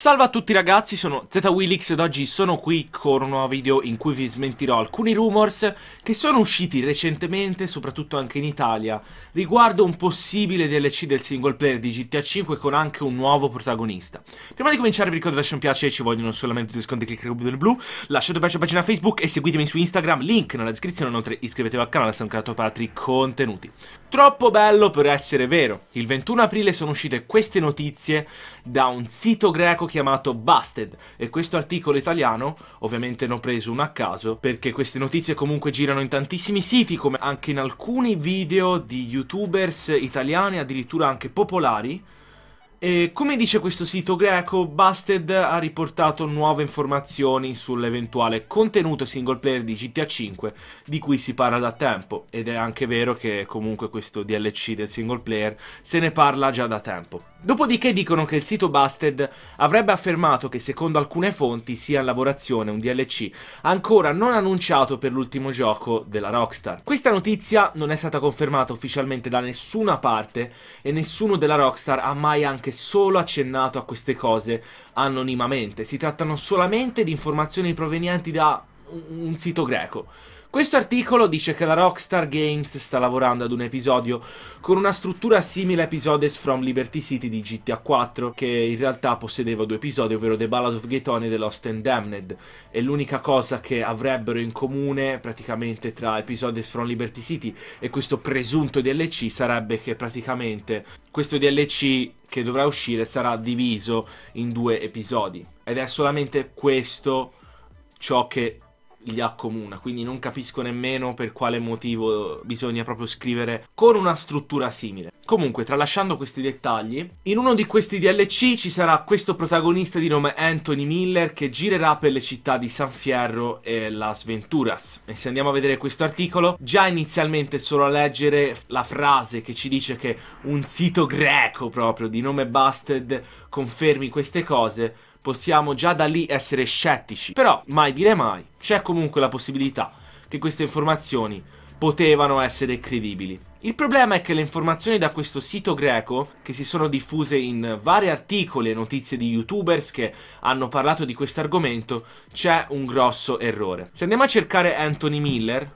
Salve a tutti ragazzi, sono ZWillix ed oggi sono qui con un nuovo video in cui vi smentirò alcuni rumors che sono usciti recentemente, soprattutto anche in Italia, riguardo un possibile DLC del single player di GTA 5 con anche un nuovo protagonista. Prima di cominciare vi ricordo di lasciare un piace, ci vogliono solamente due sconti clic rubo del blu, lasciate un piace alla pagina Facebook e seguitemi su Instagram, link nella descrizione, inoltre iscrivetevi al canale, sono creato per altri contenuti. Troppo bello per essere vero, il 21 aprile sono uscite queste notizie da un sito greco chiamato Busted e questo articolo italiano, ovviamente ne preso un a caso, perché queste notizie comunque girano in tantissimi siti come anche in alcuni video di youtubers italiani addirittura anche popolari e come dice questo sito greco, Busted ha riportato nuove informazioni sull'eventuale contenuto single player di GTA V di cui si parla da tempo ed è anche vero che comunque questo DLC del single player se ne parla già da tempo. Dopodiché dicono che il sito Busted avrebbe affermato che secondo alcune fonti sia in lavorazione un DLC ancora non annunciato per l'ultimo gioco della Rockstar. Questa notizia non è stata confermata ufficialmente da nessuna parte e nessuno della Rockstar ha mai anche anche solo accennato a queste cose anonimamente. Si trattano solamente di informazioni provenienti da un sito greco. Questo articolo dice che la Rockstar Games sta lavorando ad un episodio con una struttura simile a Episodes from Liberty City di GTA 4, che in realtà possedeva due episodi, ovvero The Ballad of Gaetone e The Lost and Damned, e l'unica cosa che avrebbero in comune praticamente tra Episodes from Liberty City e questo presunto DLC sarebbe che praticamente questo DLC che dovrà uscire sarà diviso in due episodi ed è solamente questo ciò che li accomuna, quindi non capisco nemmeno per quale motivo bisogna proprio scrivere con una struttura simile. Comunque, tralasciando questi dettagli, in uno di questi DLC ci sarà questo protagonista di nome Anthony Miller che girerà per le città di San Fierro e Las Venturas. E se andiamo a vedere questo articolo, già inizialmente solo a leggere la frase che ci dice che un sito greco proprio di nome Busted confermi queste cose, possiamo già da lì essere scettici. Però mai dire mai, c'è comunque la possibilità che queste informazioni potevano essere credibili. Il problema è che le informazioni da questo sito greco, che si sono diffuse in vari articoli e notizie di youtubers che hanno parlato di questo argomento, c'è un grosso errore. Se andiamo a cercare Anthony Miller,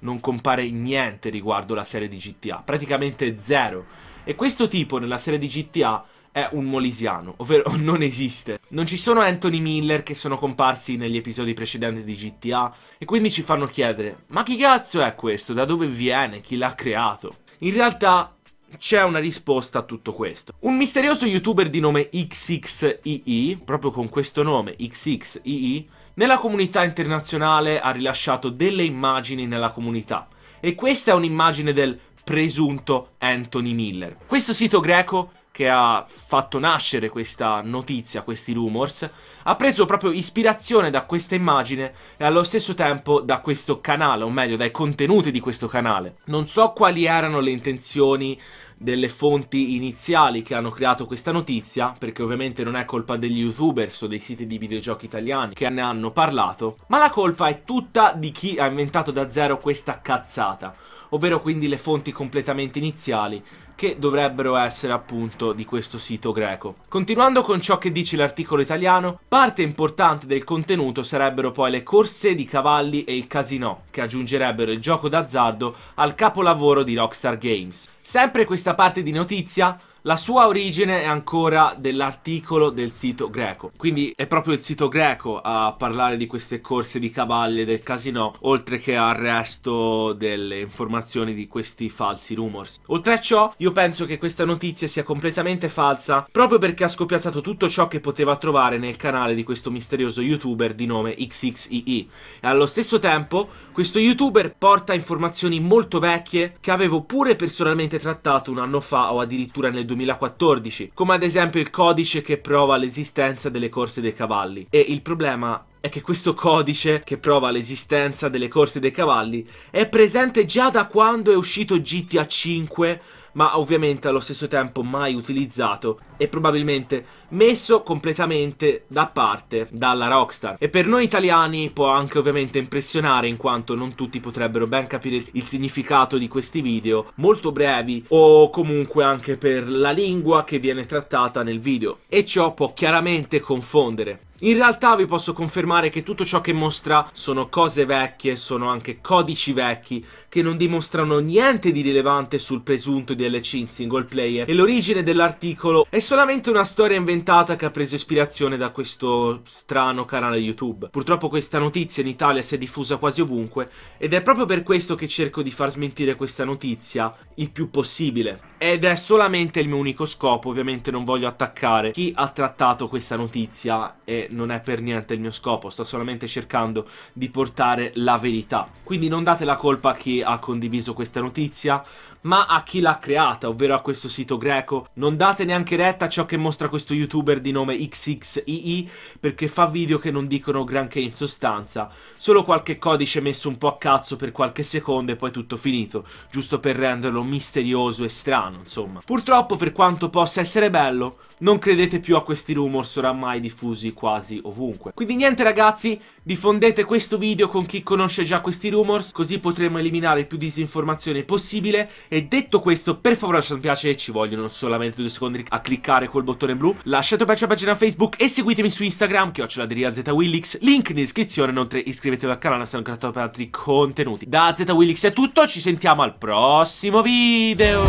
non compare niente riguardo la serie di GTA, praticamente zero. E questo tipo nella serie di GTA è un molisiano, ovvero non esiste. Non ci sono Anthony Miller che sono comparsi negli episodi precedenti di GTA e quindi ci fanno chiedere ma chi cazzo è questo? Da dove viene? Chi l'ha creato? In realtà c'è una risposta a tutto questo. Un misterioso youtuber di nome XXII, proprio con questo nome XXII, nella comunità internazionale ha rilasciato delle immagini nella comunità e questa è un'immagine del presunto Anthony Miller. Questo sito greco che ha fatto nascere questa notizia, questi rumors, ha preso proprio ispirazione da questa immagine e allo stesso tempo da questo canale, o meglio dai contenuti di questo canale. Non so quali erano le intenzioni delle fonti iniziali che hanno creato questa notizia, perché ovviamente non è colpa degli youtubers o dei siti di videogiochi italiani che ne hanno parlato, ma la colpa è tutta di chi ha inventato da zero questa cazzata, ovvero quindi le fonti completamente iniziali che dovrebbero essere appunto di questo sito greco. Continuando con ciò che dice l'articolo italiano, parte importante del contenuto sarebbero poi le corse di cavalli e il casino, che aggiungerebbero il gioco d'azzardo al capolavoro di Rockstar Games. Sempre questa parte di notizia la sua origine è ancora dell'articolo del sito greco, quindi è proprio il sito greco a parlare di queste corse di cavalli del casino, oltre che al resto delle informazioni di questi falsi rumors. Oltre a ciò, io io penso che questa notizia sia completamente falsa proprio perché ha scopiazzato tutto ciò che poteva trovare nel canale di questo misterioso youtuber di nome XXII. E allo stesso tempo, questo youtuber porta informazioni molto vecchie che avevo pure personalmente trattato un anno fa o addirittura nel 2014, come ad esempio il codice che prova l'esistenza delle corse dei cavalli. E il problema è che questo codice, che prova l'esistenza delle corse dei cavalli, è presente già da quando è uscito GTA 5 ma ovviamente allo stesso tempo mai utilizzato e probabilmente messo completamente da parte dalla Rockstar. E per noi italiani può anche ovviamente impressionare in quanto non tutti potrebbero ben capire il significato di questi video molto brevi o comunque anche per la lingua che viene trattata nel video e ciò può chiaramente confondere. In realtà vi posso confermare che tutto ciò che mostra sono cose vecchie, sono anche codici vecchi che non dimostrano niente di rilevante sul presunto DLC in single player e l'origine dell'articolo è solo solamente una storia inventata che ha preso ispirazione da questo strano canale YouTube. Purtroppo questa notizia in Italia si è diffusa quasi ovunque ed è proprio per questo che cerco di far smentire questa notizia il più possibile. Ed è solamente il mio unico scopo, ovviamente non voglio attaccare chi ha trattato questa notizia e non è per niente il mio scopo, sto solamente cercando di portare la verità. Quindi non date la colpa a chi ha condiviso questa notizia, ma a chi l'ha creata, ovvero a questo sito greco. Non date neanche retta rispetta ciò che mostra questo youtuber di nome XXII perché fa video che non dicono granché in sostanza, solo qualche codice messo un po' a cazzo per qualche secondo e poi tutto finito, giusto per renderlo misterioso e strano, insomma. Purtroppo per quanto possa essere bello, non credete più a questi rumors oramai diffusi quasi ovunque. Quindi niente ragazzi, diffondete questo video con chi conosce già questi rumors, così potremo eliminare più disinformazione possibile e detto questo per favore lasciate un piace ci vogliono solamente due secondi a cliccare cliccare col bottone blu, lasciate un bacio alla pagina Facebook e seguitemi su Instagram, chiocciola di ZWillix, link in descrizione, inoltre iscrivetevi al canale se non creato per altri contenuti. Da ZWillix è tutto, ci sentiamo al prossimo video!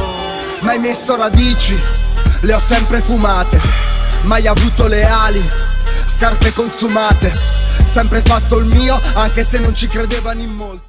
Mai messo radici, le ho sempre fumate, mai avuto le ali, scarpe consumate, sempre fatto il mio anche se non ci credevano in molti.